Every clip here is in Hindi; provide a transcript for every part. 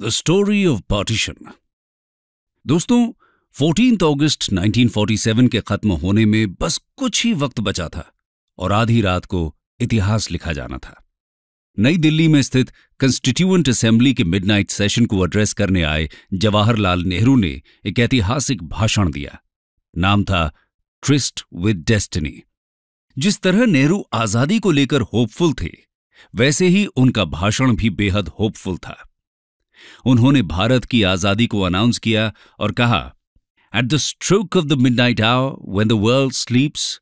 द स्टोरी ऑफ पार्टीशन दोस्तों 14 अगस्त 1947 के खत्म होने में बस कुछ ही वक्त बचा था और आधी रात को इतिहास लिखा जाना था नई दिल्ली में स्थित कंस्टिट्यूएंट असेंबली के मिडनाइट सेशन को एड्रेस करने आए जवाहरलाल नेहरू ने एक ऐतिहासिक भाषण दिया नाम था ट्रिस्ट विद डेस्टिनी जिस तरह नेहरू आजादी को लेकर होपफुल थे वैसे ही उनका भाषण भी बेहद होपफुल था उन्होंने भारत की आजादी को अनाउंस किया और कहा at the stroke of the midnight hour when the world sleeps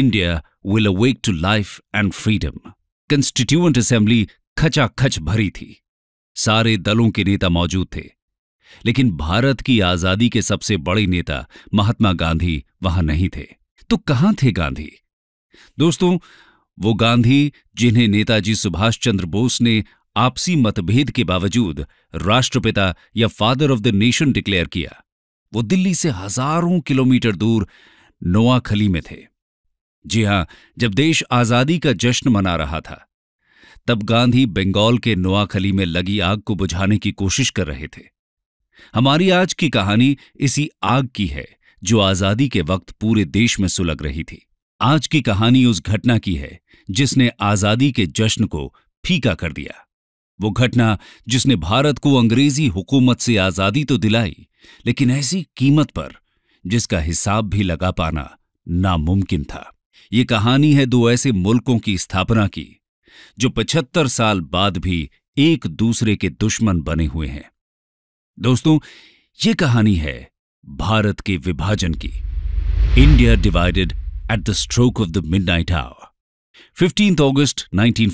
India will awake to life and freedom constituent assembly खचाखच भरी थी सारे दलों के नेता मौजूद थे लेकिन भारत की आजादी के सबसे बड़े नेता महात्मा गांधी वहां नहीं थे तो कहां थे गांधी दोस्तों वो गांधी जिन्हें नेताजी सुभाष चंद्र बोस ने आपसी मतभेद के बावजूद राष्ट्रपिता या father of the nation declare किया वो दिल्ली से हजारों किलोमीटर दूर नोआखली में थे जी हां जब देश आजादी का जश्न मना रहा था तब गांधी बंगाल के नोआखली में लगी आग को बुझाने की कोशिश कर रहे थे हमारी आज की कहानी इसी आग की है जो आजादी के वक्त पूरे देश में सुलग रही थी आज की कहानी उस घटना की है जिसने आजादी के जश्न को फीका कर दिया वो घटना जिसने भारत को अंग्रेजी हुकूमत से आजादी तो दिलाई लेकिन ऐसी कीमत पर जिसका हिसाब भी लगा पाना नामुमकिन था ये कहानी है दो ऐसे मुल्कों की स्थापना की जो पचहत्तर साल बाद भी एक दूसरे के दुश्मन बने हुए हैं दोस्तों ये कहानी है भारत के विभाजन की India divided at the stroke of the midnight hour fifteenth August nineteen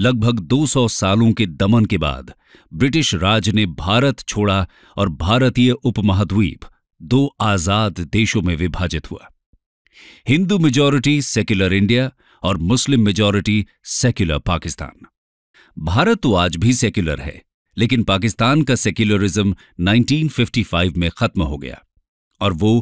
लगभग 200 सालों के दमन के बाद ब्रिटिश राज ने भारत छोड़ा और भारतीय उपमहाद्वीप दो आजाद देशों में विभाजित हुआ हिंदू मेजॉरिटी सेक्युलर इंडिया और Muslim majority secular Pakistan Bharat तो आज भी सेक्युलर है लेकिन पाकिस्तान का सेक्युलरिज्म 1955 में खत्म हो गया और वो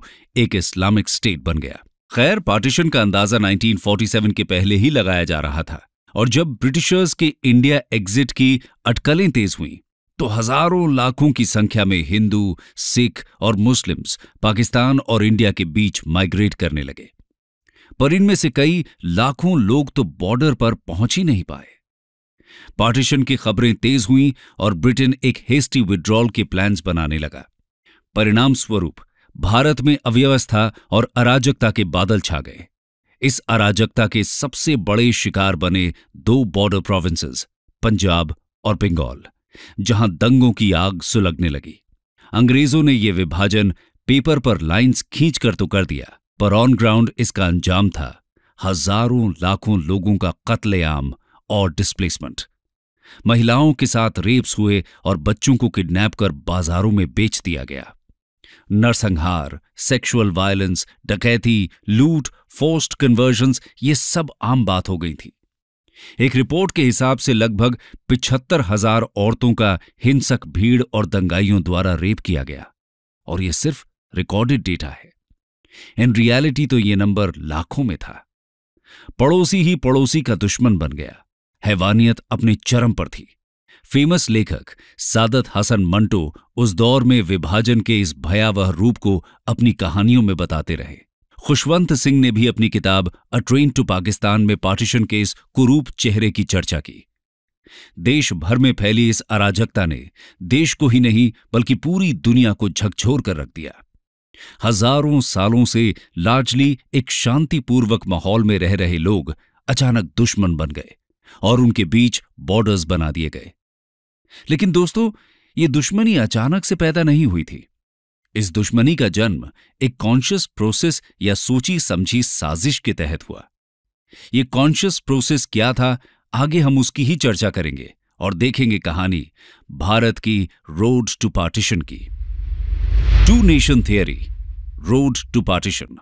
एक इस्लामिक स्टेट बन गया खैर पार्टीशन का अंदाजा 1947 के पहले ही लगाया जा रहा था और जब ब्रिटिशर्स के इंडिया एग्जिट की अटकलें तेज हुईं तो हजारों लाखों की संख्या में हिंदू सिख और मुस्लिम्स पाकिस्तान और इंडिया के बीच माइग्रेट करने लगे पर इनमें से कई लाखों लोग तो बॉर्डर पर पहुंच ही नहीं पाए पार्टीशन की खबरें तेज हुई और ब्रिटेन एक हेस्टी विड्रॉल के प्लान्स बनाने लगा परिणाम स्वरूप भारत में अव्यवस्था और अराजकता के बादल छा गए इस अराजकता के सबसे बड़े शिकार बने दो बॉर्डर प्रोविंसेस पंजाब और बंगाल जहां दंगों की आग सुलगने लगी अंग्रेजों ने यह विभाजन पेपर पर लाइंस खींचकर तो कर दिया पर ऑन ग्राउंड इसका अंजाम था हजारों लाखों लोगों का कत्लेआम और डिस्प्लेसमेंट महिलाओं के साथ रेप्स हुए और बच्चों को किडनैप कर बाजारों में बेच दिया गया नरसंहार सेक्सुअल वायलेंस डकैती लूट फोर्स्ड कन्वर्जन्स ये सब आम बात हो गई थी एक रिपोर्ट के हिसाब से लगभग पिछहत्तर हजार औरतों का हिंसक भीड़ और दंगाइयों द्वारा रेप किया गया और यह सिर्फ रिकॉर्डेड डेटा है इन रियलिटी तो यह नंबर लाखों में था पड़ोसी ही पड़ोसी का दुश्मन बन गया हैवानियत अपने चरम पर थी फेमस लेखक सादत हसन मंटो उस दौर में विभाजन के इस भयावह रूप को अपनी कहानियों में बताते रहे खुशवंत सिंह ने भी अपनी किताब अ ट्रेन टू पाकिस्तान में पार्टीशन के इस कुरूप चेहरे की चर्चा की देश भर में फैली इस अराजकता ने देश को ही नहीं बल्कि पूरी दुनिया को झकझोर कर रख दिया हजारों सालों से लार्जली एक शांतिपूर्वक माहौल में रह रहे लोग अचानक दुश्मन बन गए और उनके बीच बॉर्डर्स बना दिए गए लेकिन दोस्तों ये दुश्मनी अचानक से पैदा नहीं हुई थी इस दुश्मनी का जन्म एक कॉन्शियस प्रोसेस या सोची समझी साजिश के तहत हुआ ये कॉन्शियस प्रोसेस क्या था आगे हम उसकी ही चर्चा करेंगे और देखेंगे कहानी भारत की रोड टू पार्टीशन की two nation theory road to partition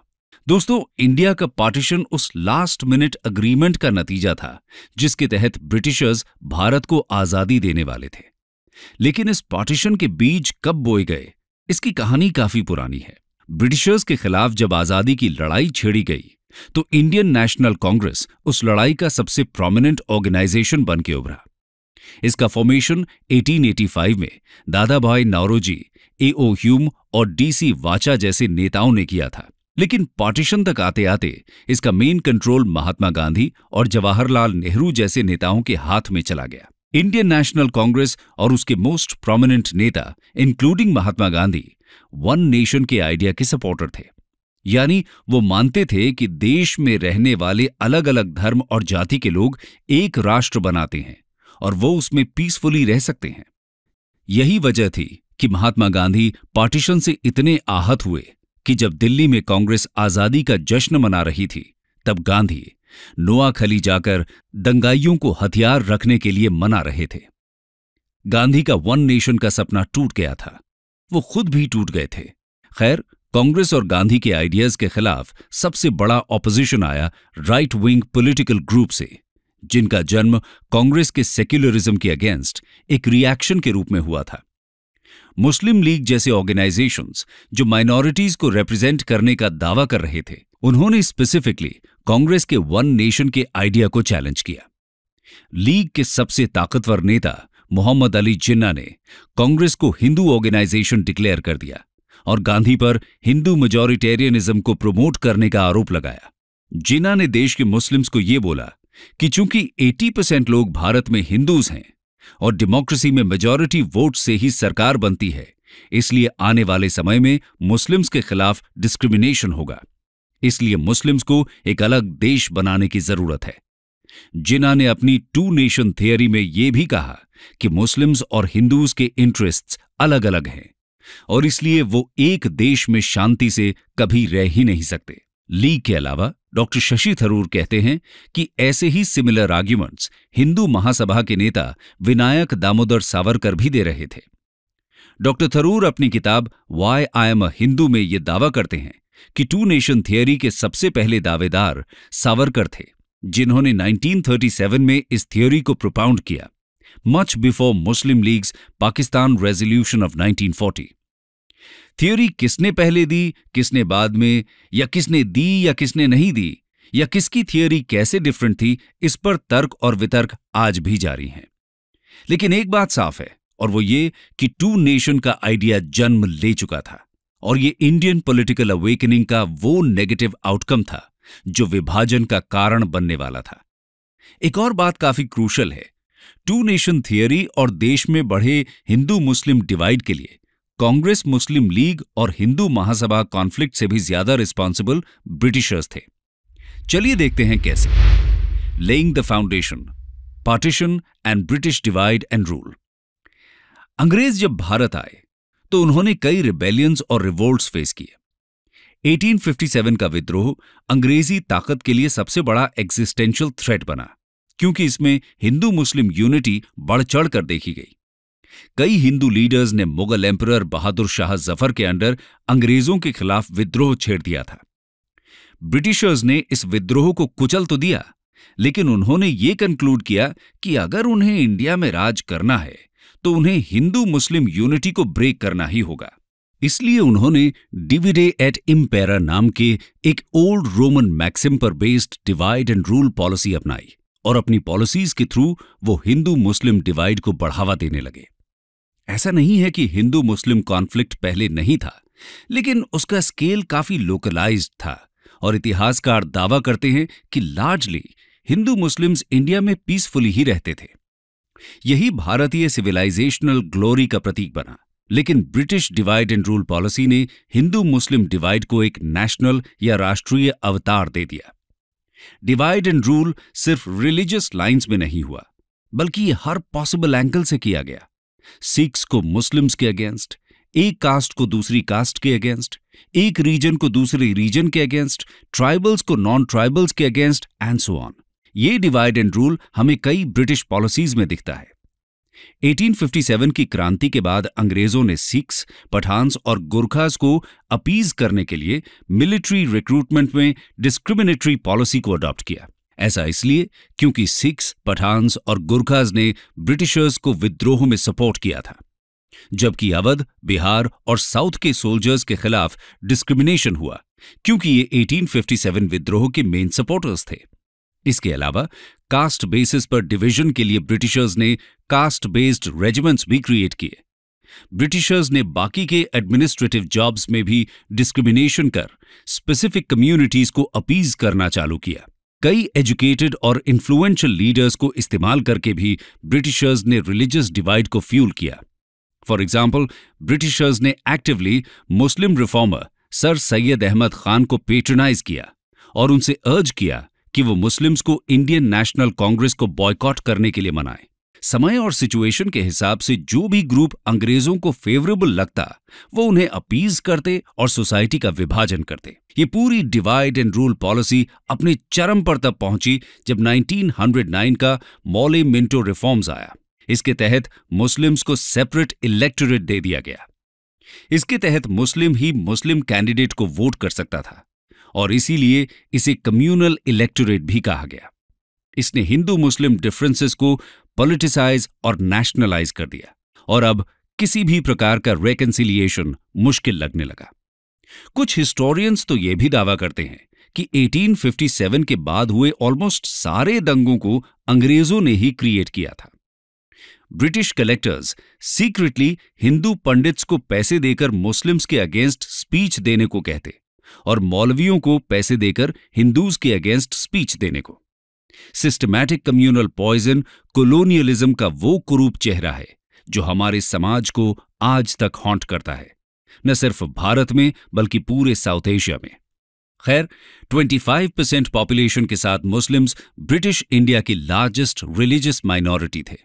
दोस्तों इंडिया का पार्टीशन उस लास्ट मिनट अग्रीमेंट का नतीजा था जिसके तहत ब्रिटिशर्स भारत को आजादी देने वाले थे लेकिन इस पार्टीशन के बीज कब बोए गए इसकी कहानी काफी पुरानी है ब्रिटिशर्स के खिलाफ जब आजादी की लड़ाई छेड़ी गई तो इंडियन नेशनल कांग्रेस उस लड़ाई का सबसे प्रोमिनेंट ऑर्गेनाइजेशन बन के उभरा इसका फॉर्मेशन 1885 में Dadabhai Naoroji AO Hume और डीसी वाचा जैसे नेताओं ने किया था लेकिन पार्टीशन तक आते आते इसका मेन कंट्रोल महात्मा गांधी और जवाहरलाल नेहरू जैसे नेताओं के हाथ में चला गया इंडियन नेशनल कांग्रेस और उसके मोस्ट प्रोमिनेंट नेता including Mahatma Gandhi one nation के आइडिया के सपोर्टर थे यानी वो मानते थे कि देश में रहने वाले अलग अलग धर्म और जाति के लोग एक राष्ट्र बनाते हैं और वो उसमें पीसफुली रह सकते हैं यही वजह थी कि महात्मा गांधी पार्टीशन से इतने आहत हुए कि जब दिल्ली में कांग्रेस आजादी का जश्न मना रही थी तब गांधी नोआखली जाकर दंगाइयों को हथियार रखने के लिए मना रहे थे गांधी का वन नेशन का सपना टूट गया था वो खुद भी टूट गए थे खैर कांग्रेस और गांधी के आइडियाज के खिलाफ सबसे बड़ा ऑपोजिशन आया राइट विंग पॉलिटिकल ग्रुप से जिनका जन्म कांग्रेस के सेक्युलरिज्म के अगेंस्ट एक रिएक्शन के रूप में हुआ था मुस्लिम लीग जैसे ऑर्गेनाइजेशंस जो माइनॉरिटीज को रिप्रेजेंट करने का दावा कर रहे थे उन्होंने स्पेसिफिकली कांग्रेस के वन नेशन के आइडिया को चैलेंज किया लीग के सबसे ताकतवर नेता मोहम्मद अली जिन्ना ने कांग्रेस को हिंदू ऑर्गेनाइजेशन डिक्लेयर कर दिया और गांधी पर हिंदू मेजोरिटेरियनिज्म को प्रमोट करने का आरोप लगाया जिन्ना ने देश के मुस्लिम्स को यह बोला कि चूंकि 80 परसेंट लोग भारत में हिंदूज हैं और डेमोक्रेसी में मेजोरिटी वोट से ही सरकार बनती है इसलिए आने वाले समय में मुस्लिम्स के खिलाफ डिस्क्रिमिनेशन होगा इसलिए मुस्लिम्स को एक अलग देश बनाने की जरूरत है जिना ने अपनी टू नेशन थियरी में यह भी कहा कि मुस्लिम्स और हिंदूज के इंटरेस्ट्स अलग अलग हैं और इसलिए वो एक देश में शांति से कभी रह ही नहीं सकते ली के अलावा डॉक्टर शशि थरूर कहते हैं कि ऐसे ही सिमिलर आर्ग्यूमेंट्स हिंदू महासभा के नेता विनायक दामोदर सावरकर भी दे रहे थे डॉक्टर थरूर अपनी किताब why I am a Hindu में ये दावा करते हैं कि टू नेशन थियरी के सबसे पहले दावेदार सावरकर थे जिन्होंने 1937 में इस थियोरी को प्रोपाउंड किया much before Muslim league's Pakistan resolution of 1940 theory किसने पहले दी किसने बाद में या किसने दी या किसने नहीं दी या किसकी थियोरी कैसे डिफरेंट थी इस पर तर्क और वितर्क आज भी जारी हैं लेकिन एक बात साफ है और वो ये कि टू नेशन का आइडिया जन्म ले चुका था और ये इंडियन पॉलिटिकल अवेकनिंग का वो नेगेटिव आउटकम था जो विभाजन का कारण बनने वाला था एक और बात काफी क्रूशल है टू नेशन थियरी और देश में बढ़े हिंदू मुस्लिम डिवाइड के लिए कांग्रेस मुस्लिम लीग और हिंदू महासभा कॉन्फ्लिक्ट से भी ज्यादा रिस्पॉन्सिबल ब्रिटिशर्स थे चलिए देखते हैं कैसे laying the foundation partition and British divide and rule अंग्रेज जब भारत आए तो उन्होंने कई रिबेलियंस और रिवोल्ट्स फेस किए 1857 का विद्रोह अंग्रेजी ताकत के लिए सबसे बड़ा एग्जिस्टेंशियल थ्रेट बना क्योंकि इसमें हिंदू मुस्लिम यूनिटी बढ़ चढ़ कर देखी गई कई हिंदू लीडर्स ने मुगल एम्पर बहादुर शाह जफर के अंडर अंग्रेजों के खिलाफ विद्रोह छेड़ दिया था ब्रिटिशर्स ने इस विद्रोह को कुचल तो दिया लेकिन उन्होंने ये कंक्लूड किया कि अगर उन्हें इंडिया में राज करना है तो उन्हें हिंदू मुस्लिम यूनिटी को ब्रेक करना ही होगा इसलिए उन्होंने डिविडे एट इम्पेरा नाम के एक ओल्ड रोमन मैक्सिम पर based divide and rule policy अपनाई और अपनी पॉलिसीज के थ्रू वो हिंदू मुस्लिम डिवाइड को बढ़ावा देने लगे ऐसा नहीं है कि हिंदू मुस्लिम कॉन्फ्लिक्ट पहले नहीं था लेकिन उसका स्केल काफी लोकलाइज्ड था और इतिहासकार दावा करते हैं कि लार्जली हिंदू मुस्लिम्स इंडिया में पीसफुली ही रहते थे यही भारतीय सिविलाइजेशनल ग्लोरी का प्रतीक बना लेकिन British divide and rule policy ने हिंदू मुस्लिम डिवाइड को एक नेशनल या राष्ट्रीय अवतार दे दिया डिवाइड एंड रूल सिर्फ रिलीजियस लाइंस में नहीं हुआ बल्कि हर पॉसिबल एंगल से किया गया सिख्स को मुस्लिम्स के अगेंस्ट एक कास्ट को दूसरी कास्ट के अगेंस्ट एक रीजन को दूसरे रीजन के अगेंस्ट ट्राइबल्स को नॉन ट्राइबल्स के अगेंस्ट एंड सो ऑन ये डिवाइड एंड रूल हमें कई ब्रिटिश पॉलिसीज में दिखता है 1857 की क्रांति के बाद अंग्रेजों ने सिख्स पठान्स और गोरखास को अपीज करने के लिए मिलिट्री रिक्रूटमेंट में डिस्क्रिमिनेटरी पॉलिसी को अडॉप्ट किया ऐसा इसलिए क्योंकि सिख्स पठान्स और गोरखास ने ब्रिटिशर्स को विद्रोह में सपोर्ट किया था जबकि अवध बिहार और साउथ के सोल्जर्स के खिलाफ डिस्क्रिमिनेशन हुआ क्योंकि ये 1857 विद्रोह के मेन सपोर्टर्स थे इसके अलावा कास्ट बेसिस पर डिवीजन के लिए ब्रिटिशर्स ने कास्ट बेस्ड रेजिमेंट्स भी क्रिएट किए ब्रिटिशर्स ने बाकी के एडमिनिस्ट्रेटिव जॉब्स में भी डिस्क्रिमिनेशन कर स्पेसिफिक कम्युनिटीज को अपीज करना चालू किया कई एजुकेटेड और इन्फ्लुएंशियल लीडर्स को इस्तेमाल करके भी ब्रिटिशर्स ने रिलीजियस डिवाइड को फ्यूल किया फॉर एग्जाम्पल ब्रिटिशर्स ने actively Muslim reformer sir Syed Ahmed Khan को पेट्रनाइज किया और उनसे अर्ज किया कि वो मुस्लिम्स को इंडियन नेशनल कांग्रेस को बॉयकॉट करने के लिए मनाए समय और सिचुएशन के हिसाब से जो भी ग्रुप अंग्रेजों को फेवरेबल लगता वो उन्हें अपीज करते और सोसाइटी का विभाजन करते ये पूरी डिवाइड एंड रूल पॉलिसी अपने चरम पर तब पहुंची जब 1909 का मौले मिंटो रिफॉर्म्स आया इसके तहत मुस्लिम्स को सेपरेट इलेक्टोरेट दे दिया गया इसके तहत मुस्लिम ही मुस्लिम कैंडिडेट को वोट कर सकता था और इसीलिए इसे कम्युनल इलेक्टोरेट भी कहा गया इसने हिंदू मुस्लिम डिफरेंसेस को पॉलिटिसाइज और नेशनलाइज कर दिया और अब किसी भी प्रकार का रेकन्सिलिएशन मुश्किल लगने लगा कुछ हिस्टोरियंस तो यह भी दावा करते हैं कि 1857 के बाद हुए ऑलमोस्ट सारे दंगों को अंग्रेजों ने ही क्रिएट किया था British collectors secretly Hindu pundits को पैसे देकर मुस्लिम्स के अगेंस्ट स्पीच देने को कहते और मौलवियों को पैसे देकर हिंदूज के अगेंस्ट स्पीच देने को सिस्टमैटिक कम्युनल पॉइजन कोलोनियलिज्म का वो कुरूप चेहरा है जो हमारे समाज को आज तक हॉन्ट करता है न सिर्फ भारत में बल्कि पूरे साउथ एशिया में खैर 25 परसेंट पॉपुलेशन के साथ मुस्लिम्स ब्रिटिश इंडिया की लार्जेस्ट रिलीजियस माइनॉरिटी थे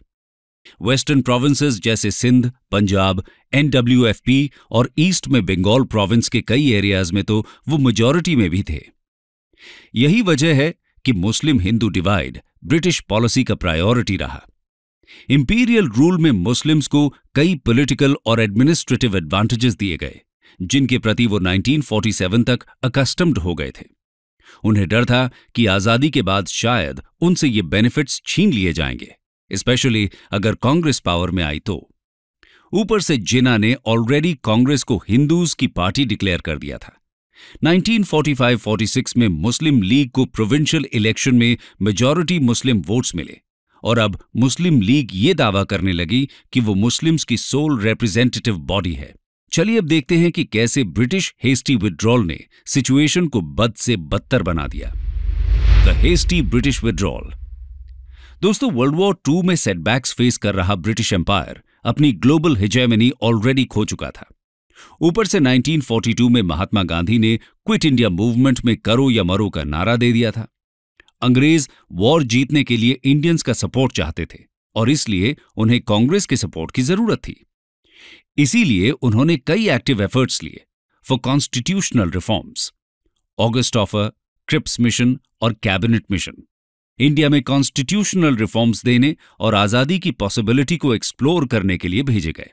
वेस्टर्न प्रोविंसेस जैसे सिंध पंजाब एनडब्ल्यूएफपी और ईस्ट में बंगाल प्रोविंस के कई एरियाज में तो वो मेजॉरिटी में भी थे यही वजह है कि Muslim Hindu divide British policy का प्रायोरिटी रहा इंपीरियल रूल में मुस्लिम्स को कई पॉलिटिकल और एडमिनिस्ट्रेटिव एडवांटेजेस दिए गए जिनके प्रति वो 1947 तक अकस्टम्ड हो गए थे उन्हें डर था कि आजादी के बाद शायद उनसे ये बेनिफिट्स छीन लिए जाएंगे स्पेशली अगर कांग्रेस पावर में आई तो ऊपर से जिना ने ऑलरेडी कांग्रेस को हिंदूज की पार्टी डिक्लेयर कर दिया था 1945-46 में मुस्लिम लीग को प्रोविंशियल इलेक्शन में मेजॉरिटी मुस्लिम वोट्स मिले और अब मुस्लिम लीग ये दावा करने लगी कि वो मुस्लिम्स की सोल रिप्रेजेंटेटिव बॉडी है चलिए अब देखते हैं कि कैसे ब्रिटिश हेस्टी विड्रॉल ने सिचुएशन को बद से बदतर बना दिया द हेस्टी ब्रिटिश विड्रॉल दोस्तों वर्ल्ड वॉर टू में सेटबैक्स फेस कर रहा ब्रिटिश एम्पायर अपनी ग्लोबल हिजेमनी ऑलरेडी खो चुका था ऊपर से 1942 में महात्मा गांधी ने क्विट इंडिया मूवमेंट में करो या मरो का नारा दे दिया था अंग्रेज वॉर जीतने के लिए इंडियंस का सपोर्ट चाहते थे और इसलिए उन्हें कांग्रेस के सपोर्ट की जरूरत थी इसीलिए उन्होंने कई एक्टिव एफर्ट्स लिए for constitutional reforms August offer Cripps mission और कैबिनेट मिशन इंडिया में कॉन्स्टिट्यूशनल रिफॉर्म्स देने और आजादी की पॉसिबिलिटी को एक्सप्लोर करने के लिए भेजे गए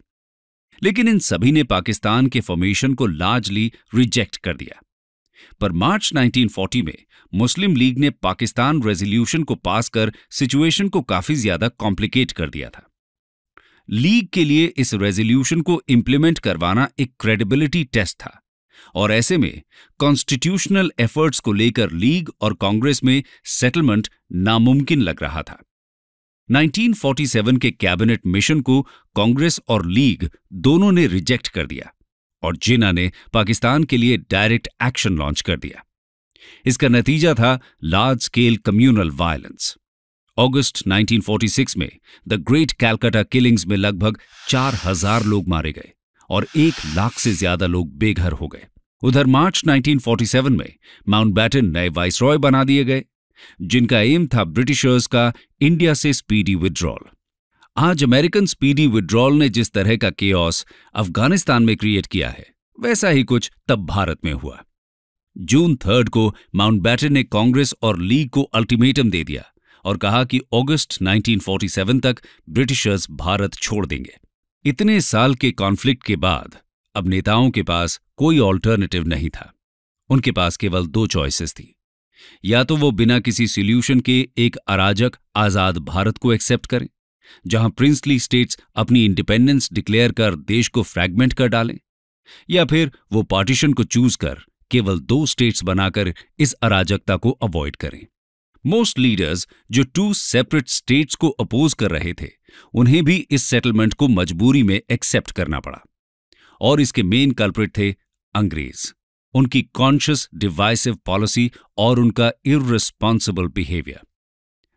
लेकिन इन सभी ने पाकिस्तान के फॉर्मेशन को लार्जली रिजेक्ट कर दिया पर मार्च 1940 में मुस्लिम लीग ने पाकिस्तान रेजोल्यूशन को पास कर सिचुएशन को काफी ज्यादा कॉम्प्लिकेट कर दिया था लीग के लिए इस रेजोल्यूशन को इंप्लीमेंट करवाना एक क्रेडिबिलिटी टेस्ट था और ऐसे में कॉन्स्टिट्यूशनल एफर्ट्स को लेकर लीग और कांग्रेस में सेटलमेंट नामुमकिन लग रहा था 1947 के कैबिनेट मिशन को कांग्रेस और लीग दोनों ने रिजेक्ट कर दिया और जिना ने पाकिस्तान के लिए डायरेक्ट एक्शन लॉन्च कर दिया इसका नतीजा था लार्ज स्केल कम्युनल वायलेंस अगस्त 1946 में द ग्रेट कैलकाटा किलिंग्स में लगभग 4000 लोग मारे गए और एक लाख से ज्यादा लोग बेघर हो गए उधर मार्च 1947 में माउंट बैटन नए वाइसरॉय बना दिए गए जिनका एम था ब्रिटिशर्स का इंडिया से स्पीडी विड्रॉल आज अमेरिकन स्पीडी विड्रॉल ने जिस तरह का के अफगानिस्तान में क्रिएट किया है वैसा ही कुछ तब भारत में हुआ जून थर्ड को माउंट बैटन ने कांग्रेस और लीग को अल्टीमेटम दे दिया और कहा कि अगस्त 1947 तक ब्रिटिशर्स भारत छोड़ देंगे इतने साल के कॉन्फ्लिक्ट के बाद अब नेताओं के पास कोई ऑल्टरनेटिव नहीं था उनके पास केवल दो चॉइसेस थी या तो वो बिना किसी सोल्यूशन के एक अराजक आजाद भारत को एक्सेप्ट करें जहां प्रिंसली स्टेट्स अपनी इंडिपेंडेंस डिक्लेयर कर देश को फ्रैगमेंट कर डालें या फिर वो पार्टीशन को चूज कर केवल दो स्टेट्स बनाकर इस अराजकता को अवॉइड करें मोस्ट लीडर्स जो टू सेपरेट स्टेट्स को अपोज कर रहे थे उन्हें भी इस सेटलमेंट को मजबूरी में एक्सेप्ट करना पड़ा और इसके मेन कल्प्रिट थे अंग्रेज उनकी कॉन्शियस डिवाइसिव पॉलिसी और उनका इरेस्पॉन्सिबल बिहेवियर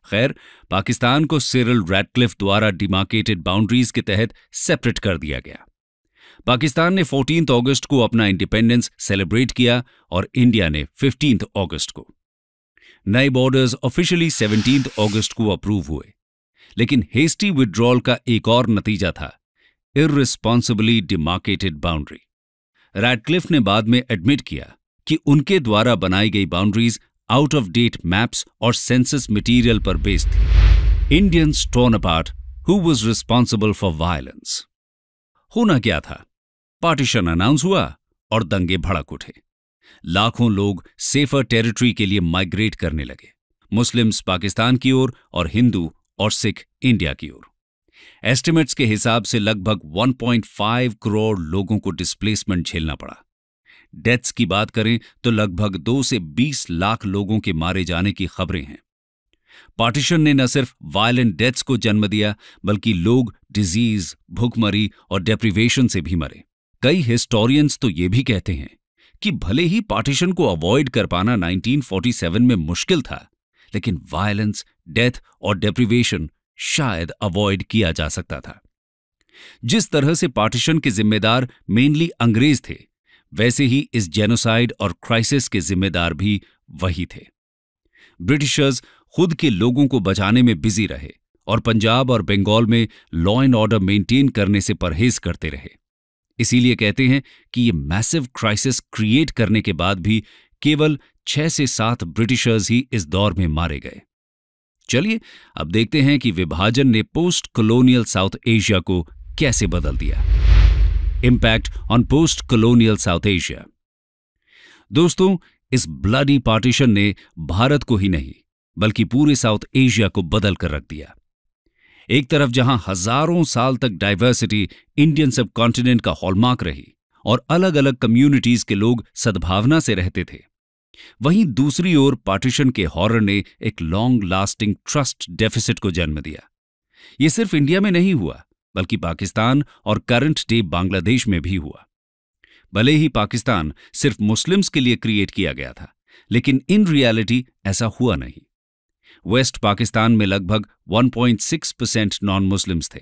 खैर पाकिस्तान को सिरल रैडक्लिफ द्वारा डिमार्केटेड बाउंड्रीज के तहत सेपरेट कर दिया गया पाकिस्तान ने 14 अगस्त को अपना इंडिपेंडेंस सेलिब्रेट किया और इंडिया ने 15 अगस्त को नए बॉर्डर्स ऑफिशियली 17 अगस्त को अप्रूव हुए लेकिन हेस्टी विड्रॉल का एक और नतीजा था इरेस्पॉन्सिबली डिमार्केटेड बाउंड्री रैडक्लिफ ने बाद में एडमिट किया कि उनके द्वारा बनाई गई boundaries out of date maps और सेंसस मटेरियल पर बेस्ड थी Indians torn apart who was responsible for violence होना क्या था पार्टीशन अनाउंस हुआ और दंगे भड़क उठे लाखों लोग सेफर टेरिटरी के लिए माइग्रेट करने लगे मुस्लिम्स पाकिस्तान की ओर और, और हिंदू और सिख इंडिया की ओर एस्टिमेट्स के हिसाब से लगभग 1.5 करोड़ लोगों को डिस्प्लेसमेंट झेलना पड़ा डेथ्स की बात करें तो लगभग दो से बीस लाख लोगों के मारे जाने की खबरें हैं पार्टीशन ने न सिर्फ वायलेंट डेथ्स को जन्म दिया बल्कि लोग डिजीज भूखमरी और डेप्रिवेशन से भी मरे कई हिस्टोरियंस तो ये भी कहते हैं कि भले ही पार्टीशन को अवॉइड कर पाना 1947 में मुश्किल था लेकिन वायलेंस डेथ और डेप्रिवेशन शायद अवॉइड किया जा सकता था जिस तरह से पार्टीशन के जिम्मेदार मेनली अंग्रेज थे वैसे ही इस जेनोसाइड और क्राइसिस के जिम्मेदार भी वही थे ब्रिटिशर्स खुद के लोगों को बचाने में बिजी रहे और पंजाब और बंगाल में लॉ एंड ऑर्डर मेंटेन करने से परहेज करते रहे इसीलिए कहते हैं कि ये मैसिव क्राइसिस क्रिएट करने के बाद भी केवल छह से सात ब्रिटिशर्स ही इस दौर में मारे गए चलिए अब देखते हैं कि विभाजन ने पोस्ट कॉलोनियल साउथ एशिया को कैसे बदल दिया impact on post colonial South Asia दोस्तों इस ब्लडी पार्टीशन ने भारत को ही नहीं बल्कि पूरे साउथ एशिया को बदल कर रख दिया एक तरफ जहां हजारों साल तक डायवर्सिटी इंडियन सब कॉन्टिनेंट का हॉलमार्क रही और अलग अलग कम्युनिटीज के लोग सद्भावना से रहते थे वहीं दूसरी ओर पार्टीशन के हॉरर ने एक लॉन्ग लास्टिंग ट्रस्ट डेफिसिट को जन्म दिया ये सिर्फ इंडिया में नहीं हुआ बल्कि पाकिस्तान और करंट डे बांग्लादेश में भी हुआ भले ही पाकिस्तान सिर्फ मुस्लिम्स के लिए क्रिएट किया गया था लेकिन इन रियलिटी ऐसा हुआ नहीं वेस्ट पाकिस्तान में लगभग 1.6 परसेंट नॉन मुस्लिम्स थे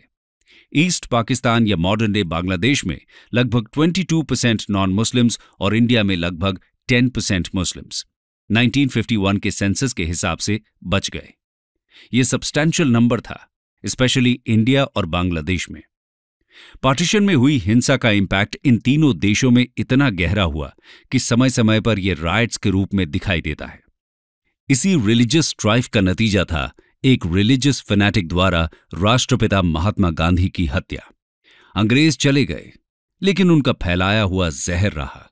ईस्ट पाकिस्तान या मॉडर्न डे बांग्लादेश में लगभग 22 परसेंट नॉन मुस्लिम्स और इंडिया में लगभग टेन परसेंट मुस्लिम्स वन के सेंसस के हिसाब से बच गए ये सब्सटैंशियल नंबर था स्पेशली इंडिया और बांग्लादेश में पार्टीशन में हुई हिंसा का इम्पैक्ट इन तीनों देशों में इतना गहरा हुआ कि समय समय पर यह राइट्स के रूप में दिखाई देता है इसी रिलीजियस ट्राइफ का नतीजा था एक रिलीजियस फेनेटिक द्वारा राष्ट्रपिता महात्मा गांधी की हत्या अंग्रेज चले गए लेकिन उनका फैलाया हुआ जहर रहा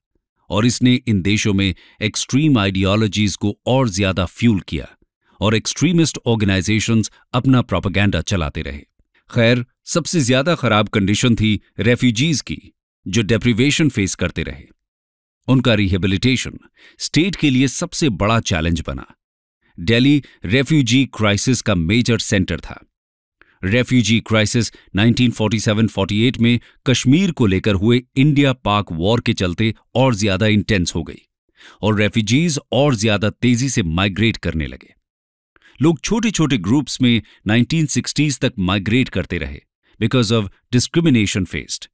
और इसने इन देशों में एक्सट्रीम आइडियोलॉजीज को और ज्यादा फ्यूल किया और एक्सट्रीमिस्ट ऑर्गेनाइजेशंस अपना प्रोपागैंडा चलाते रहे खैर सबसे ज्यादा खराब कंडीशन थी रेफ्यूजीज की जो डेप्रिवेशन फेस करते रहे उनका रिहेबिलिटेशन स्टेट के लिए सबसे बड़ा चैलेंज बना दिल्ली रेफ्यूजी क्राइसिस का मेजर सेंटर था रेफ्यूजी क्राइसिस 1947-48 में कश्मीर को लेकर हुए इंडिया पाक वॉर के चलते और ज्यादा इंटेंस हो गई और रेफ्यूजीज और ज्यादा तेजी से माइग्रेट करने लगे लोग छोटे छोटे ग्रुप्स में 1960s तक माइग्रेट करते रहे because of discrimination faced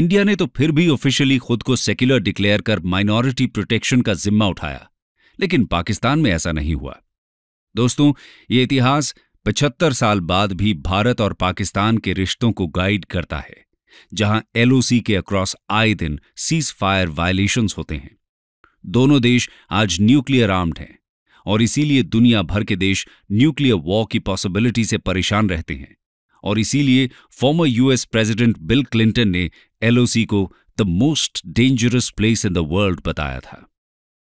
India ने तो फिर भी ऑफिशियली खुद को सेक्युलर डिक्लेयर कर माइनॉरिटी प्रोटेक्शन का जिम्मा उठाया लेकिन पाकिस्तान में ऐसा नहीं हुआ दोस्तों ये इतिहास पचहत्तर साल बाद भी भारत और पाकिस्तान के रिश्तों को गाइड करता है जहां एलओसी के अक्रॉस आए दिन सीज फायर वायलेशंस होते हैं दोनों देश आज न्यूक्लियर आर्म्ड हैं और इसीलिए दुनिया भर के देश न्यूक्लियर वॉर की पॉसिबिलिटी से परेशान रहते हैं और इसीलिए former US president Bill Clinton ने एलओसी को the most dangerous place in the world बताया था